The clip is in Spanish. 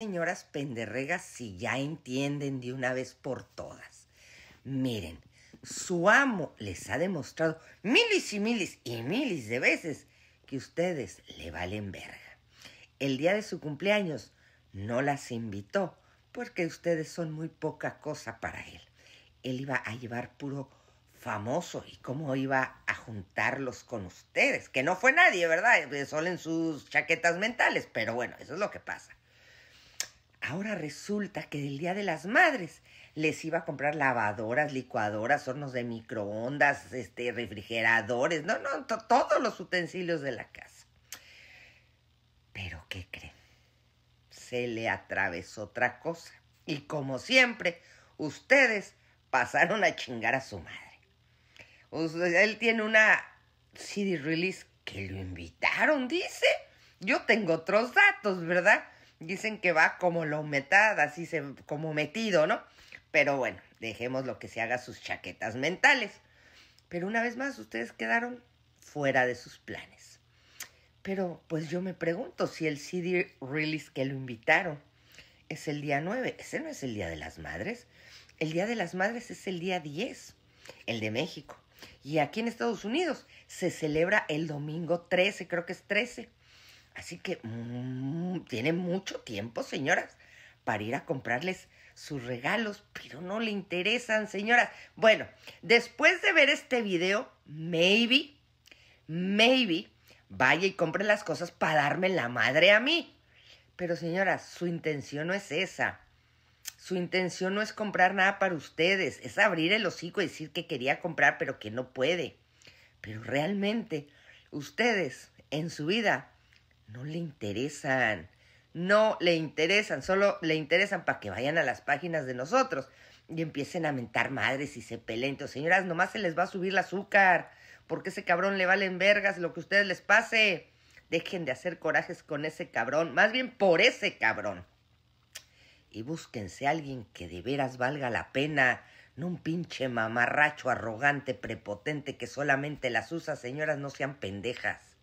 señoras penderregas si ya entienden de una vez por todas. Miren, su amo les ha demostrado miles y miles y miles de veces que ustedes le valen verga. El día de su cumpleaños no las invitó porque ustedes son muy poca cosa para él. Él iba a llevar puro famoso y cómo iba a juntarlos con ustedes, que no fue nadie, ¿verdad? Eh, solo en sus chaquetas mentales, pero bueno, eso es lo que pasa. Ahora resulta que el Día de las Madres les iba a comprar lavadoras, licuadoras, hornos de microondas, este, refrigeradores, no, no, todos los utensilios de la casa. Pero, ¿qué creen? Se le atravesó otra cosa. Y como siempre, ustedes pasaron a chingar a su madre. él tiene una CD release que lo invitaron, dice. Yo tengo otros datos, ¿verdad? Dicen que va como la metad, así se, como metido, ¿no? Pero bueno, dejemos lo que se haga sus chaquetas mentales. Pero una vez más, ustedes quedaron fuera de sus planes. Pero pues yo me pregunto si el CD release que lo invitaron es el día 9, ese no es el Día de las Madres. El Día de las Madres es el día 10, el de México. Y aquí en Estados Unidos se celebra el domingo 13, creo que es 13. Así que mm, tiene mucho tiempo, señoras, para ir a comprarles sus regalos, pero no le interesan, señoras. Bueno, después de ver este video, maybe, maybe, vaya y compre las cosas para darme la madre a mí. Pero señoras, su intención no es esa. Su intención no es comprar nada para ustedes, es abrir el hocico y decir que quería comprar pero que no puede. Pero realmente, ustedes en su vida no le interesan. No le interesan, solo le interesan para que vayan a las páginas de nosotros y empiecen a mentar madres y se peleen. señoras, nomás se les va a subir el azúcar, porque ese cabrón le valen vergas lo que a ustedes les pase. Dejen de hacer corajes con ese cabrón, más bien por ese cabrón. Y búsquense a alguien que de veras valga la pena, no un pinche mamarracho arrogante, prepotente que solamente las usa, señoras, no sean pendejas.